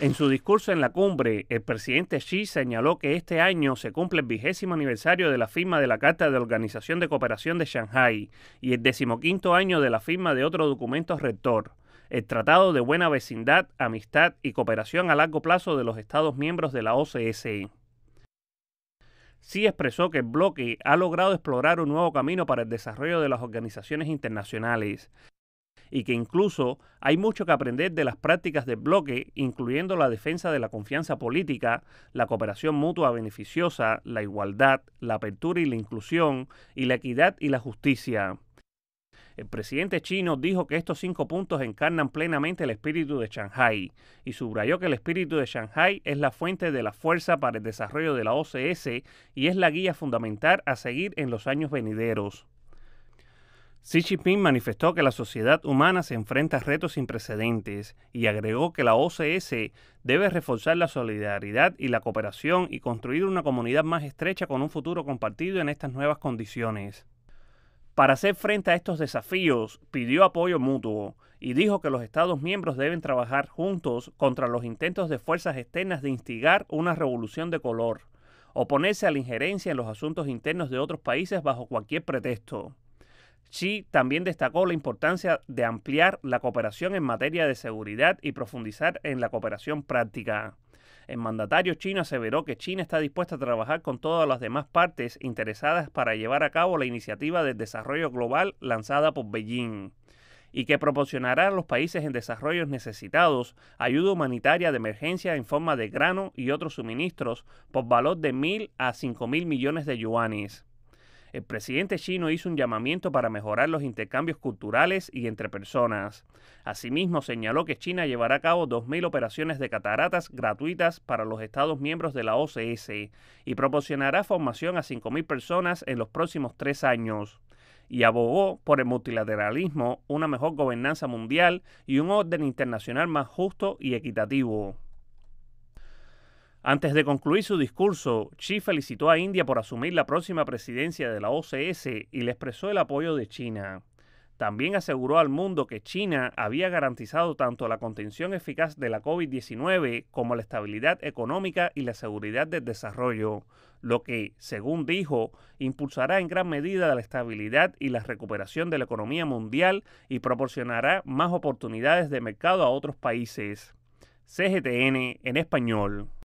En su discurso en la cumbre, el presidente Xi señaló que este año se cumple el vigésimo aniversario de la firma de la Carta de Organización de Cooperación de Shanghái y el decimoquinto año de la firma de otro documento rector, el Tratado de Buena Vecindad, Amistad y Cooperación a Largo Plazo de los Estados miembros de la OCSE. Xi expresó que el bloque ha logrado explorar un nuevo camino para el desarrollo de las organizaciones internacionales y que incluso hay mucho que aprender de las prácticas del bloque, incluyendo la defensa de la confianza política, la cooperación mutua beneficiosa, la igualdad, la apertura y la inclusión, y la equidad y la justicia. El presidente chino dijo que estos cinco puntos encarnan plenamente el espíritu de Shanghái y subrayó que el espíritu de Shanghái es la fuente de la fuerza para el desarrollo de la OCS y es la guía fundamental a seguir en los años venideros. Xi Jinping manifestó que la sociedad humana se enfrenta a retos sin precedentes y agregó que la OCS debe reforzar la solidaridad y la cooperación y construir una comunidad más estrecha con un futuro compartido en estas nuevas condiciones. Para hacer frente a estos desafíos, pidió apoyo mutuo y dijo que los Estados miembros deben trabajar juntos contra los intentos de fuerzas externas de instigar una revolución de color, oponerse a la injerencia en los asuntos internos de otros países bajo cualquier pretexto. Xi también destacó la importancia de ampliar la cooperación en materia de seguridad y profundizar en la cooperación práctica. El mandatario chino aseveró que China está dispuesta a trabajar con todas las demás partes interesadas para llevar a cabo la iniciativa de desarrollo global lanzada por Beijing y que proporcionará a los países en desarrollo necesitados ayuda humanitaria de emergencia en forma de grano y otros suministros por valor de 1.000 a 5.000 millones de yuanes el presidente chino hizo un llamamiento para mejorar los intercambios culturales y entre personas. Asimismo, señaló que China llevará a cabo 2.000 operaciones de cataratas gratuitas para los Estados miembros de la OCS y proporcionará formación a 5.000 personas en los próximos tres años y abogó por el multilateralismo, una mejor gobernanza mundial y un orden internacional más justo y equitativo. Antes de concluir su discurso, Xi felicitó a India por asumir la próxima presidencia de la OCS y le expresó el apoyo de China. También aseguró al mundo que China había garantizado tanto la contención eficaz de la COVID-19 como la estabilidad económica y la seguridad del desarrollo, lo que, según dijo, impulsará en gran medida la estabilidad y la recuperación de la economía mundial y proporcionará más oportunidades de mercado a otros países. CGTN en español.